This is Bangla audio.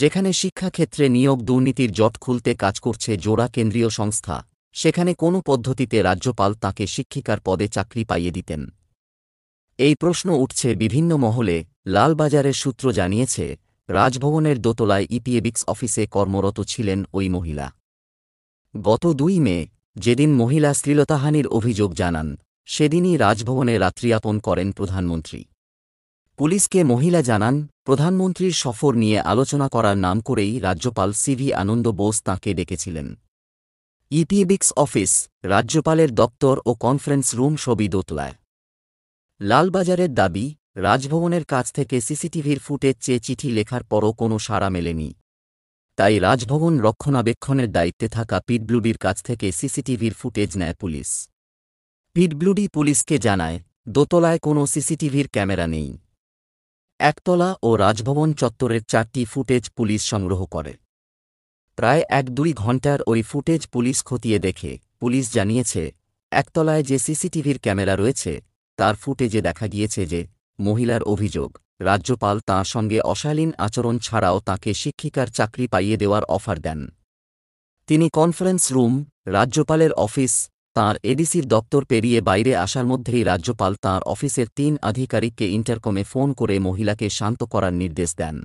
যেখানে শিক্ষাক্ষেত্রে নিয়োগ দুর্নীতির জট খুলতে কাজ করছে জোড়া কেন্দ্রীয় সংস্থা সেখানে কোনো পদ্ধতিতে রাজ্যপাল তাকে শিক্ষিকার পদে চাকরি পাইয়ে দিতেন এই প্রশ্ন উঠছে বিভিন্ন মহলে লালবাজারের সূত্র জানিয়েছে রাজভবনের দোতলায় ইপিএবিক্স অফিসে কর্মরত ছিলেন ওই মহিলা গত দুই মে যেদিন মহিলা শ্লীলতাহানির অভিযোগ জানান সেদিনই রাজভবনে রাত্রিয়াপন করেন প্রধানমন্ত্রী পুলিশকে মহিলা জানান প্রধানমন্ত্রীর সফর নিয়ে আলোচনা করার নাম করেই রাজ্যপাল সিভি আনন্দ বোস তাঁকে ডেকেছিলেন ইপিবিক্স অফিস রাজ্যপালের দপ্তর ও কনফারেন্স রুম ছবি দোতলায় লালবাজারের দাবি রাজভবনের কাছ থেকে সিসিটিভির ফুটেজ চেয়ে চিঠি লেখার পরও কোনো সাড়া মেলেনি তাই রাজভবন রক্ষণাবেক্ষণের দায়িত্বে থাকা পিডব্লুডির কাছ থেকে সিসিটিভির ফুটেজ নেয় পুলিশ পিডব্লুডি পুলিশকে জানায় দোতলায় কোনো সিসিটিভির ক্যামেরা নেই একতলা ও রাজভবন চত্বরের চারটি ফুটেজ পুলিশ সংগ্রহ করে প্রায় এক দুই ঘণ্টার ওই ফুটেজ পুলিশ খতিয়ে দেখে পুলিশ জানিয়েছে একতলায় যে সিসিটিভির ক্যামেরা রয়েছে তার ফুটেজে দেখা গিয়েছে যে মহিলার অভিযোগ রাজ্যপাল তাঁর সঙ্গে অশালীন আচরণ ছাড়াও তাকে শিক্ষিকার চাকরি পাইয়ে দেওয়ার অফার দেন তিনি কনফারেন্স রুম রাজ্যপালের অফিস তাঁর এডিসির দপ্তর পেরিয়ে বাইরে আসার মধ্যেই রাজ্যপাল তাঁর অফিসের তিন আধিকারিককে ইন্টারকমে ফোন করে মহিলাকে শান্ত করার নির্দেশ দেন